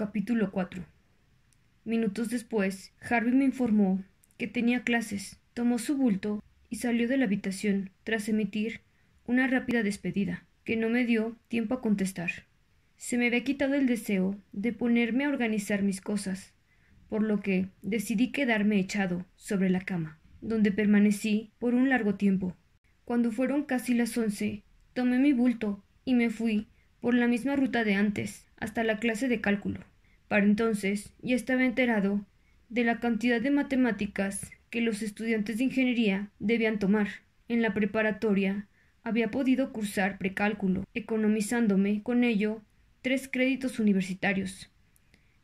Capítulo 4 Minutos después, Harvey me informó que tenía clases, tomó su bulto y salió de la habitación tras emitir una rápida despedida, que no me dio tiempo a contestar. Se me había quitado el deseo de ponerme a organizar mis cosas, por lo que decidí quedarme echado sobre la cama, donde permanecí por un largo tiempo. Cuando fueron casi las once, tomé mi bulto y me fui por la misma ruta de antes hasta la clase de cálculo. Para entonces ya estaba enterado de la cantidad de matemáticas que los estudiantes de ingeniería debían tomar. En la preparatoria había podido cursar precálculo, economizándome con ello tres créditos universitarios.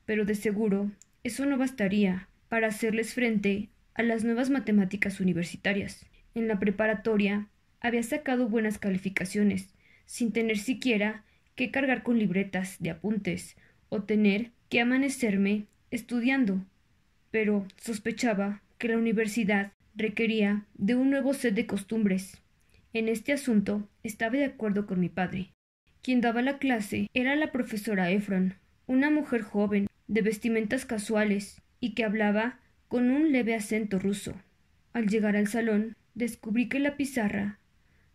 Pero de seguro eso no bastaría para hacerles frente a las nuevas matemáticas universitarias. En la preparatoria había sacado buenas calificaciones, sin tener siquiera que cargar con libretas de apuntes o tener amanecerme estudiando, pero sospechaba que la universidad requería de un nuevo set de costumbres. En este asunto estaba de acuerdo con mi padre. Quien daba la clase era la profesora Efron, una mujer joven, de vestimentas casuales, y que hablaba con un leve acento ruso. Al llegar al salón, descubrí que la pizarra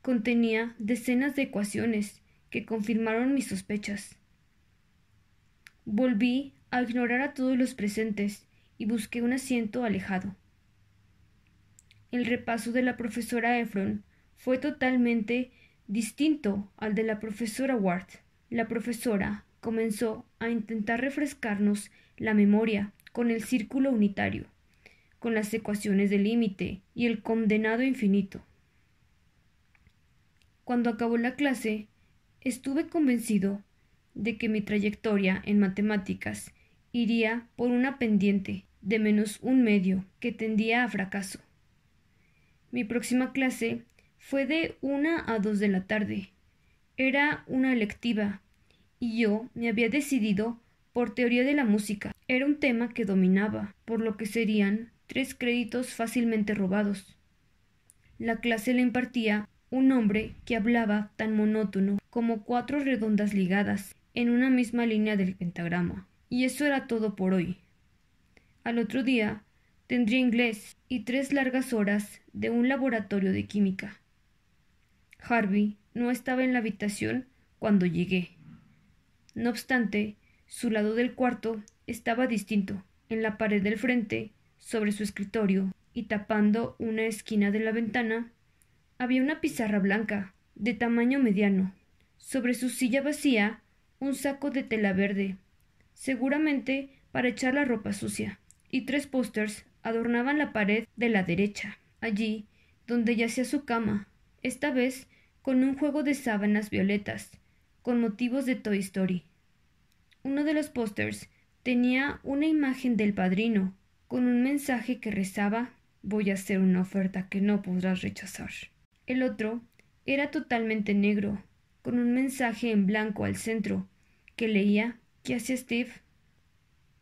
contenía decenas de ecuaciones que confirmaron mis sospechas. Volví a ignorar a todos los presentes y busqué un asiento alejado. El repaso de la profesora Efron fue totalmente distinto al de la profesora Ward. La profesora comenzó a intentar refrescarnos la memoria con el círculo unitario, con las ecuaciones de límite y el condenado infinito. Cuando acabó la clase, estuve convencido de que mi trayectoria en matemáticas iría por una pendiente de menos un medio que tendía a fracaso. Mi próxima clase fue de una a dos de la tarde. Era una electiva y yo me había decidido por teoría de la música. Era un tema que dominaba, por lo que serían tres créditos fácilmente robados. La clase la impartía un hombre que hablaba tan monótono como cuatro redondas ligadas en una misma línea del pentagrama. Y eso era todo por hoy. Al otro día tendría inglés y tres largas horas de un laboratorio de química. Harvey no estaba en la habitación cuando llegué. No obstante, su lado del cuarto estaba distinto. En la pared del frente, sobre su escritorio y tapando una esquina de la ventana, había una pizarra blanca, de tamaño mediano. Sobre su silla vacía un saco de tela verde, seguramente para echar la ropa sucia, y tres pósters adornaban la pared de la derecha, allí donde yacía su cama, esta vez con un juego de sábanas violetas, con motivos de Toy Story. Uno de los pósters tenía una imagen del padrino, con un mensaje que rezaba Voy a hacer una oferta que no podrás rechazar. El otro era totalmente negro, con un mensaje en blanco al centro, que leía que hacía Steve?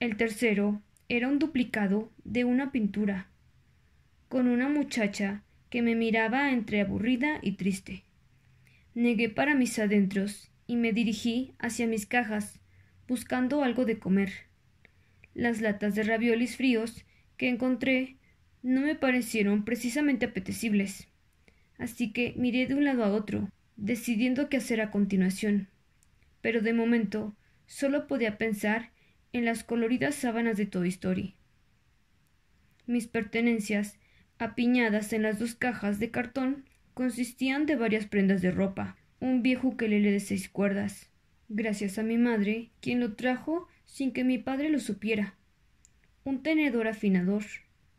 El tercero era un duplicado de una pintura, con una muchacha que me miraba entre aburrida y triste. Negué para mis adentros y me dirigí hacia mis cajas, buscando algo de comer. Las latas de raviolis fríos que encontré no me parecieron precisamente apetecibles, así que miré de un lado a otro, decidiendo qué hacer a continuación pero de momento solo podía pensar en las coloridas sábanas de Toy Story. Mis pertenencias, apiñadas en las dos cajas de cartón, consistían de varias prendas de ropa, un viejo le de seis cuerdas, gracias a mi madre, quien lo trajo sin que mi padre lo supiera, un tenedor afinador,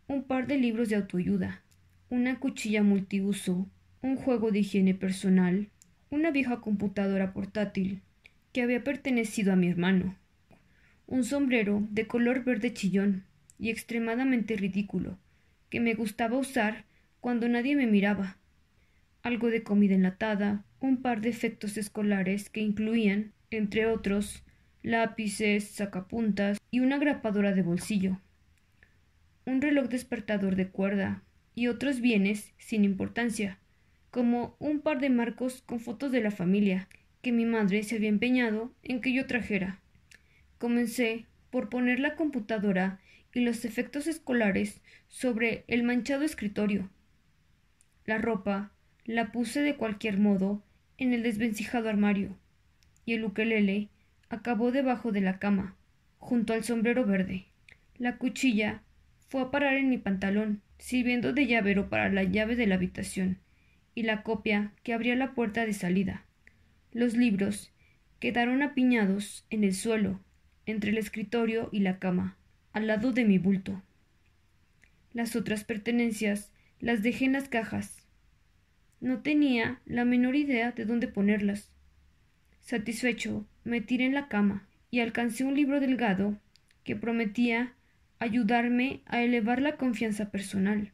un par de libros de autoayuda, una cuchilla multiuso, un juego de higiene personal, una vieja computadora portátil, que había pertenecido a mi hermano. Un sombrero de color verde chillón y extremadamente ridículo, que me gustaba usar cuando nadie me miraba. Algo de comida enlatada, un par de efectos escolares que incluían, entre otros, lápices, sacapuntas y una grapadora de bolsillo. Un reloj despertador de cuerda y otros bienes sin importancia, como un par de marcos con fotos de la familia que mi madre se había empeñado en que yo trajera. Comencé por poner la computadora y los efectos escolares sobre el manchado escritorio. La ropa la puse de cualquier modo en el desvencijado armario, y el ukelele acabó debajo de la cama, junto al sombrero verde. La cuchilla fue a parar en mi pantalón, sirviendo de llavero para la llave de la habitación, y la copia que abría la puerta de salida. Los libros quedaron apiñados en el suelo, entre el escritorio y la cama, al lado de mi bulto. Las otras pertenencias las dejé en las cajas. No tenía la menor idea de dónde ponerlas. Satisfecho, me tiré en la cama y alcancé un libro delgado que prometía ayudarme a elevar la confianza personal.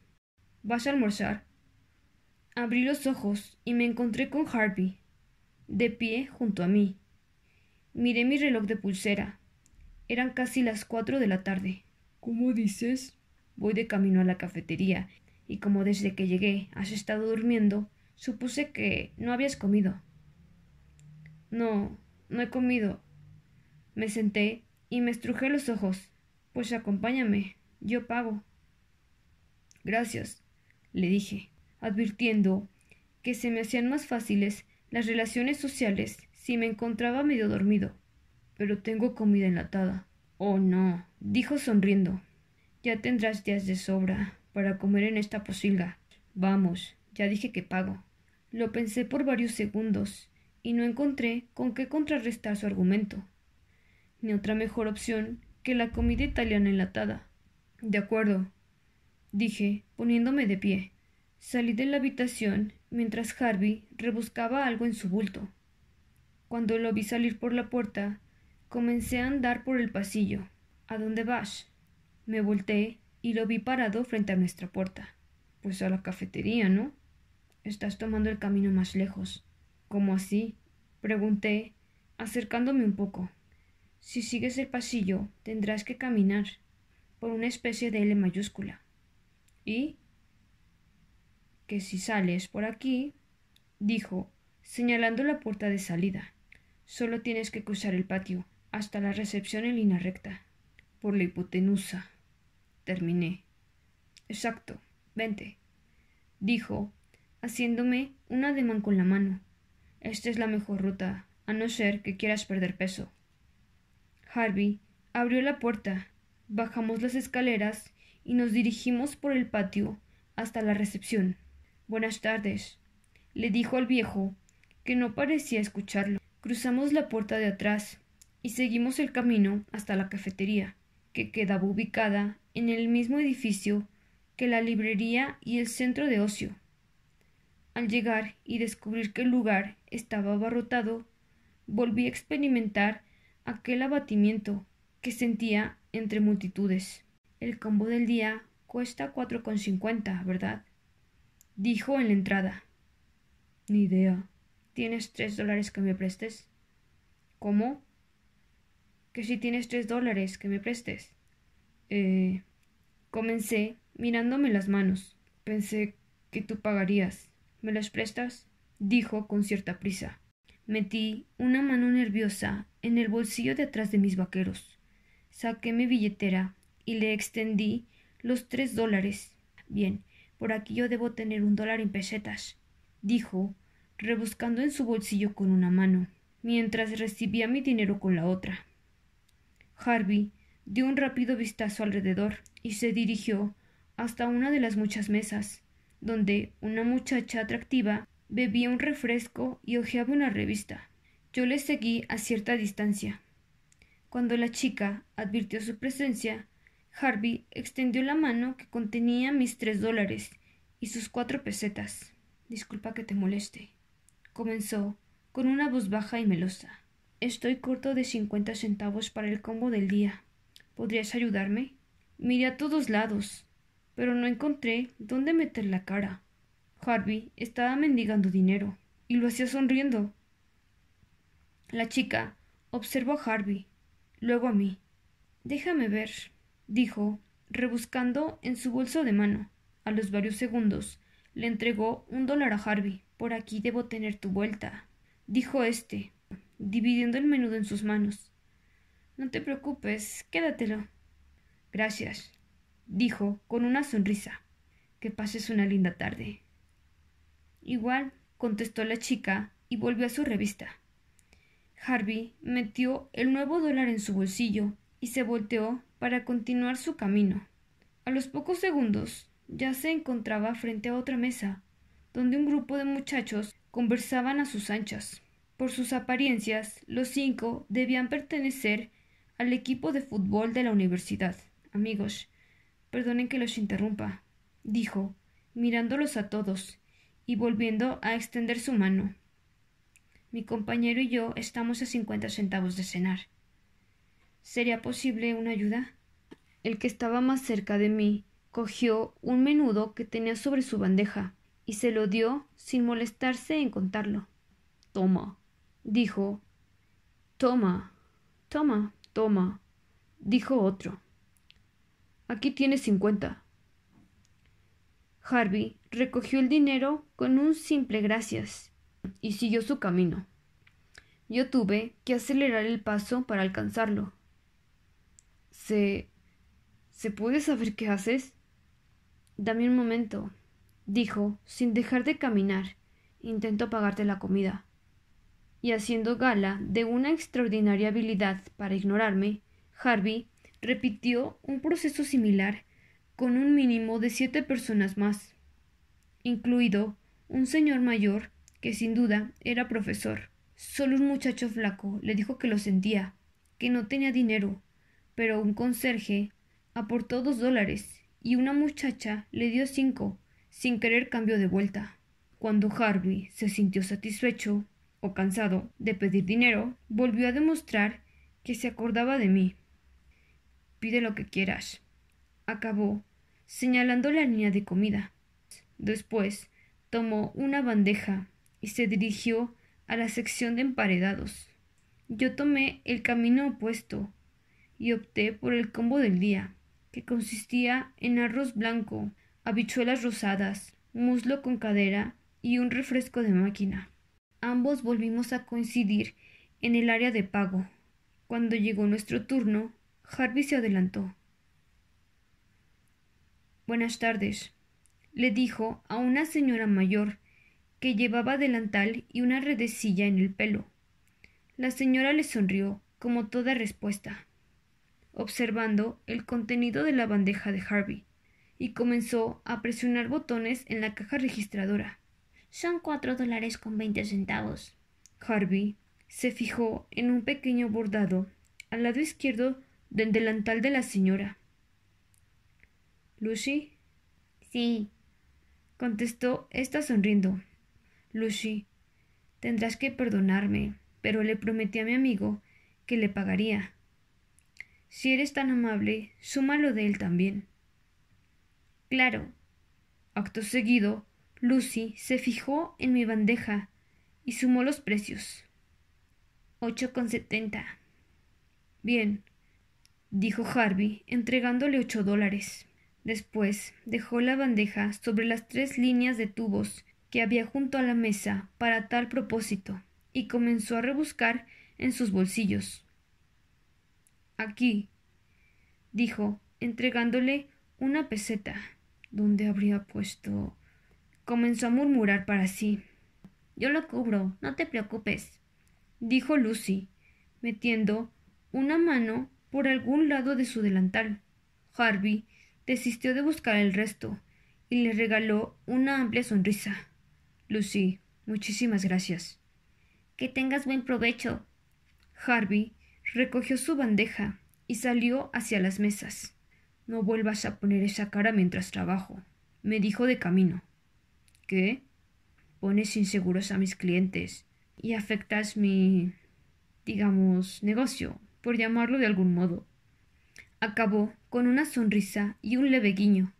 ¿Vas a almorzar? Abrí los ojos y me encontré con Harvey, de pie junto a mí. Miré mi reloj de pulsera. Eran casi las cuatro de la tarde. ¿Cómo dices? Voy de camino a la cafetería, y como desde que llegué has estado durmiendo, supuse que no habías comido. No, no he comido. Me senté y me estrujé los ojos. Pues acompáñame, yo pago. Gracias, le dije, advirtiendo que se me hacían más fáciles las relaciones sociales si me encontraba medio dormido. Pero tengo comida enlatada. Oh, no, dijo sonriendo. Ya tendrás días de sobra para comer en esta posilga. Vamos, ya dije que pago. Lo pensé por varios segundos y no encontré con qué contrarrestar su argumento. Ni otra mejor opción que la comida italiana enlatada. De acuerdo, dije, poniéndome de pie. Salí de la habitación mientras Harvey rebuscaba algo en su bulto. Cuando lo vi salir por la puerta, comencé a andar por el pasillo. ¿A dónde vas? Me volteé y lo vi parado frente a nuestra puerta. Pues a la cafetería, ¿no? Estás tomando el camino más lejos. ¿Cómo así? Pregunté, acercándome un poco. Si sigues el pasillo, tendrás que caminar por una especie de L mayúscula. ¿Y? que si sales por aquí, dijo, señalando la puerta de salida, solo tienes que cruzar el patio hasta la recepción en línea recta, por la hipotenusa. Terminé. Exacto, vente, dijo, haciéndome un ademán con la mano. Esta es la mejor ruta, a no ser que quieras perder peso. Harvey abrió la puerta, bajamos las escaleras y nos dirigimos por el patio hasta la recepción. Buenas tardes, le dijo al viejo, que no parecía escucharlo. Cruzamos la puerta de atrás y seguimos el camino hasta la cafetería, que quedaba ubicada en el mismo edificio que la librería y el centro de ocio. Al llegar y descubrir que el lugar estaba abarrotado, volví a experimentar aquel abatimiento que sentía entre multitudes. El combo del día cuesta cuatro cincuenta, ¿verdad? dijo en la entrada. Ni idea. ¿Tienes tres dólares que me prestes? ¿Cómo? Que si tienes tres dólares que me prestes. Eh. Comencé mirándome las manos. Pensé que tú pagarías. ¿Me las prestas? dijo con cierta prisa. Metí una mano nerviosa en el bolsillo de atrás de mis vaqueros. Saqué mi billetera y le extendí los tres dólares. Bien, por aquí yo debo tener un dólar en pesetas, dijo, rebuscando en su bolsillo con una mano, mientras recibía mi dinero con la otra. Harvey dio un rápido vistazo alrededor y se dirigió hasta una de las muchas mesas, donde una muchacha atractiva bebía un refresco y hojeaba una revista. Yo le seguí a cierta distancia. Cuando la chica advirtió su presencia, Harvey extendió la mano que contenía mis tres dólares y sus cuatro pesetas. Disculpa que te moleste, comenzó, con una voz baja y melosa. Estoy corto de cincuenta centavos para el combo del día. ¿Podrías ayudarme? Miré a todos lados, pero no encontré dónde meter la cara. Harvey estaba mendigando dinero, y lo hacía sonriendo. La chica observó a Harvey, luego a mí. Déjame ver, dijo, rebuscando en su bolso de mano. A los varios segundos le entregó un dólar a Harvey. Por aquí debo tener tu vuelta, dijo éste, dividiendo el menudo en sus manos. No te preocupes, quédatelo. Gracias, dijo con una sonrisa. Que pases una linda tarde. Igual, contestó la chica y volvió a su revista. Harvey metió el nuevo dólar en su bolsillo y se volteó para continuar su camino. A los pocos segundos ya se encontraba frente a otra mesa, donde un grupo de muchachos conversaban a sus anchas. Por sus apariencias, los cinco debían pertenecer al equipo de fútbol de la universidad. Amigos, perdonen que los interrumpa, dijo, mirándolos a todos y volviendo a extender su mano. Mi compañero y yo estamos a cincuenta centavos de cenar. ¿Sería posible una ayuda? El que estaba más cerca de mí cogió un menudo que tenía sobre su bandeja y se lo dio sin molestarse en contarlo. Toma, dijo. Toma, toma, toma, dijo otro. Aquí tienes cincuenta. Harvey recogió el dinero con un simple gracias y siguió su camino. Yo tuve que acelerar el paso para alcanzarlo. ¿Se... ¿Se puede saber qué haces? Dame un momento, dijo, sin dejar de caminar. Intento pagarte la comida. Y haciendo gala de una extraordinaria habilidad para ignorarme, Harvey repitió un proceso similar con un mínimo de siete personas más, incluido un señor mayor que sin duda era profesor. Solo un muchacho flaco le dijo que lo sentía, que no tenía dinero, pero un conserje aportó dos dólares y una muchacha le dio cinco, sin querer cambio de vuelta. Cuando Harvey se sintió satisfecho o cansado de pedir dinero, volvió a demostrar que se acordaba de mí. Pide lo que quieras. Acabó, señalando la línea de comida. Después, tomó una bandeja y se dirigió a la sección de emparedados. Yo tomé el camino opuesto y opté por el combo del día, que consistía en arroz blanco, habichuelas rosadas, muslo con cadera y un refresco de máquina. Ambos volvimos a coincidir en el área de pago. Cuando llegó nuestro turno, Harvey se adelantó. Buenas tardes, le dijo a una señora mayor que llevaba delantal y una redecilla en el pelo. La señora le sonrió como toda respuesta observando el contenido de la bandeja de Harvey, y comenzó a presionar botones en la caja registradora. Son cuatro dólares con veinte centavos. Harvey se fijó en un pequeño bordado al lado izquierdo del delantal de la señora. ¿Lucy? Sí, contestó esta sonriendo. Lucy, tendrás que perdonarme, pero le prometí a mi amigo que le pagaría. Si eres tan amable, súmalo de él también. Claro. Acto seguido, Lucy se fijó en mi bandeja y sumó los precios. Ocho con setenta. Bien, dijo Harvey, entregándole ocho dólares. Después dejó la bandeja sobre las tres líneas de tubos que había junto a la mesa para tal propósito y comenzó a rebuscar en sus bolsillos. Aquí, dijo, entregándole una peseta. donde habría puesto? comenzó a murmurar para sí. Yo lo cubro, no te preocupes, dijo Lucy, metiendo una mano por algún lado de su delantal. Harvey desistió de buscar el resto y le regaló una amplia sonrisa. Lucy, muchísimas gracias. Que tengas buen provecho. Harvey Recogió su bandeja y salió hacia las mesas. No vuelvas a poner esa cara mientras trabajo, me dijo de camino. ¿Qué? Pones inseguros a mis clientes y afectas mi, digamos, negocio, por llamarlo de algún modo. Acabó con una sonrisa y un leve guiño.